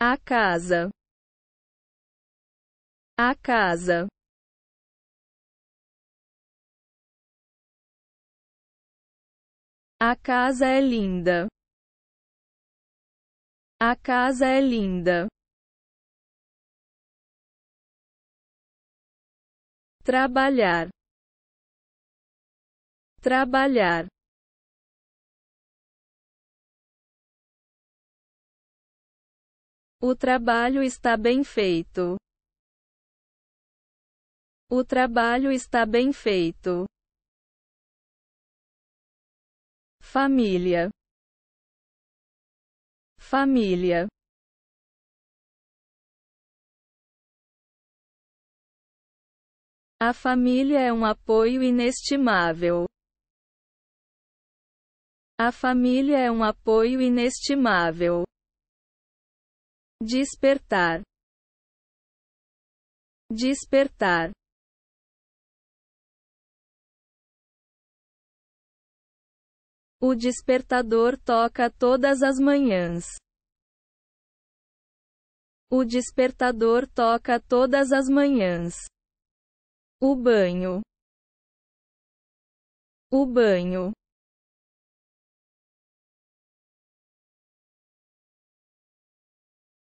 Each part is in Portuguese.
A casa. A casa. A casa é linda. A casa é linda. Trabalhar. Trabalhar. O trabalho está bem feito. O trabalho está bem feito. Família. Família. A família é um apoio inestimável. A família é um apoio inestimável despertar, despertar. O despertador toca todas as manhãs. O despertador toca todas as manhãs. O banho. O banho.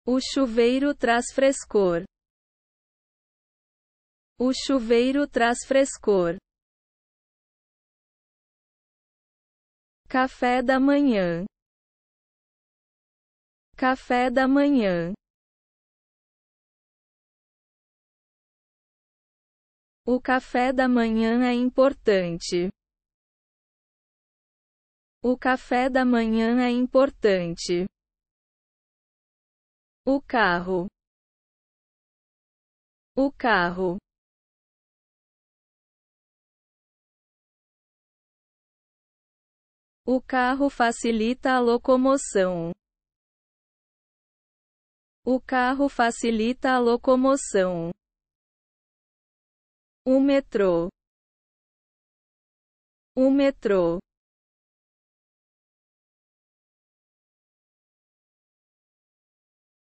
O chuveiro traz frescor. O chuveiro traz frescor. Café da manhã. Café da manhã. O café da manhã é importante. O café da manhã é importante. O carro. O carro. O carro facilita a locomoção. O carro facilita a locomoção. O metrô. O metrô.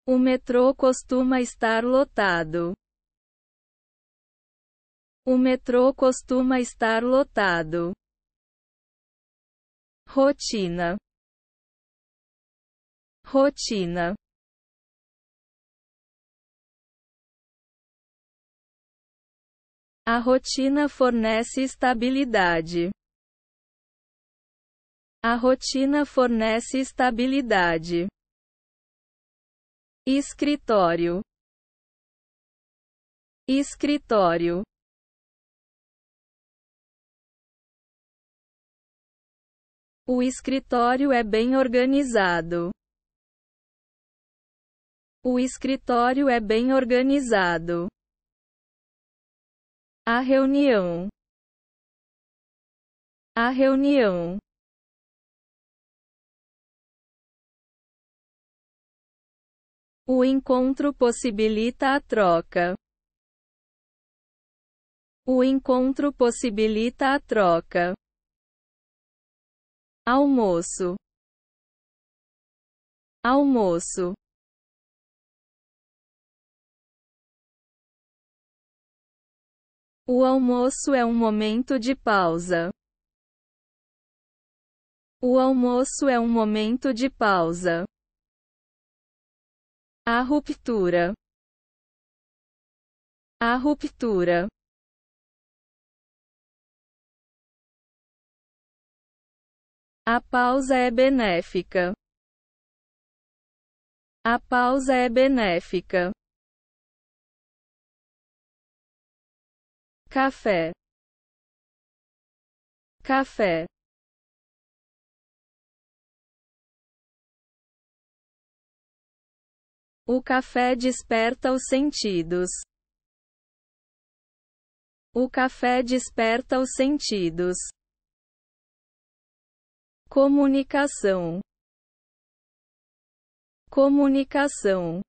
O metrô costuma estar lotado. O metrô costuma estar lotado. Rotina. Rotina. A rotina fornece estabilidade. A rotina fornece estabilidade escritório, escritório. O escritório é bem organizado. O escritório é bem organizado. A reunião. A reunião. O encontro possibilita a troca. O encontro possibilita a troca. Almoço. Almoço. O almoço é um momento de pausa. O almoço é um momento de pausa. A ruptura. A ruptura. A pausa é benéfica. A pausa é benéfica. Café. Café. O café desperta os sentidos. O café desperta os sentidos. Comunicação. Comunicação.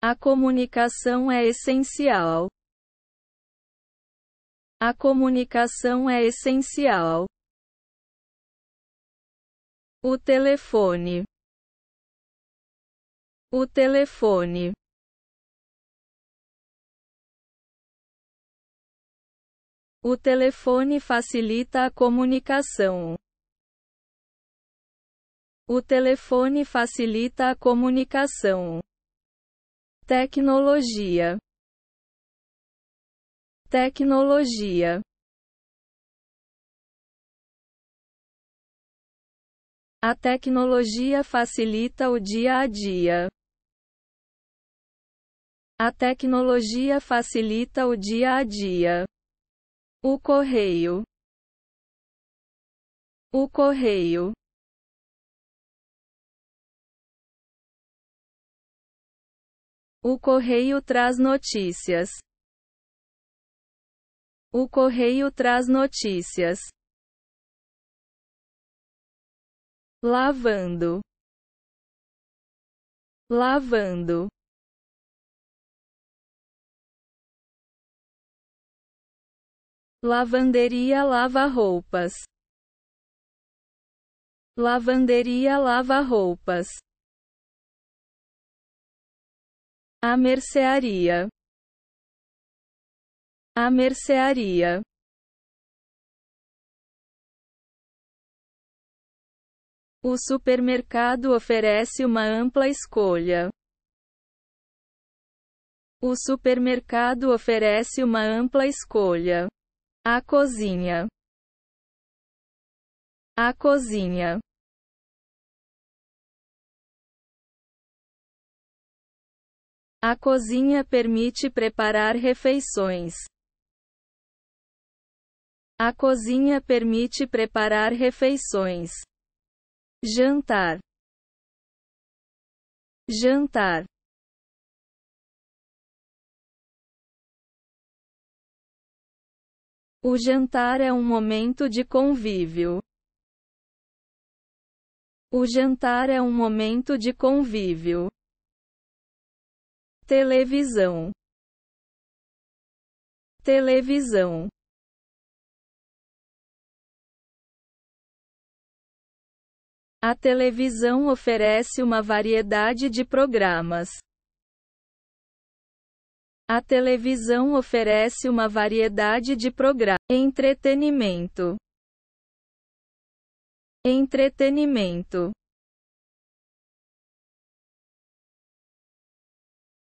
A comunicação é essencial. A comunicação é essencial. O telefone. O telefone. O telefone facilita a comunicação. O telefone facilita a comunicação. Tecnologia. Tecnologia. A tecnologia facilita o dia a dia. A tecnologia facilita o dia a dia. O correio. O correio. O correio traz notícias. O correio traz notícias. lavando, lavando. Lavanderia lava roupas. Lavanderia lava roupas. A mercearia. A mercearia. O supermercado oferece uma ampla escolha. O supermercado oferece uma ampla escolha. A cozinha. A cozinha. A cozinha permite preparar refeições. A cozinha permite preparar refeições jantar jantar O jantar é um momento de convívio. O jantar é um momento de convívio. Televisão. Televisão. A televisão oferece uma variedade de programas. A televisão oferece uma variedade de programas. Entretenimento. Entretenimento.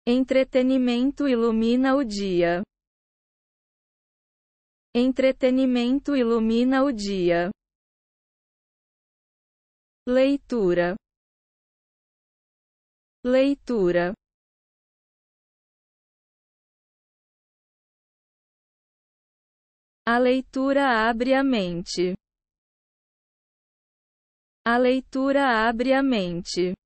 Entretenimento ilumina o dia. Entretenimento ilumina o dia leitura, leitura. A leitura abre a mente. A leitura abre a mente.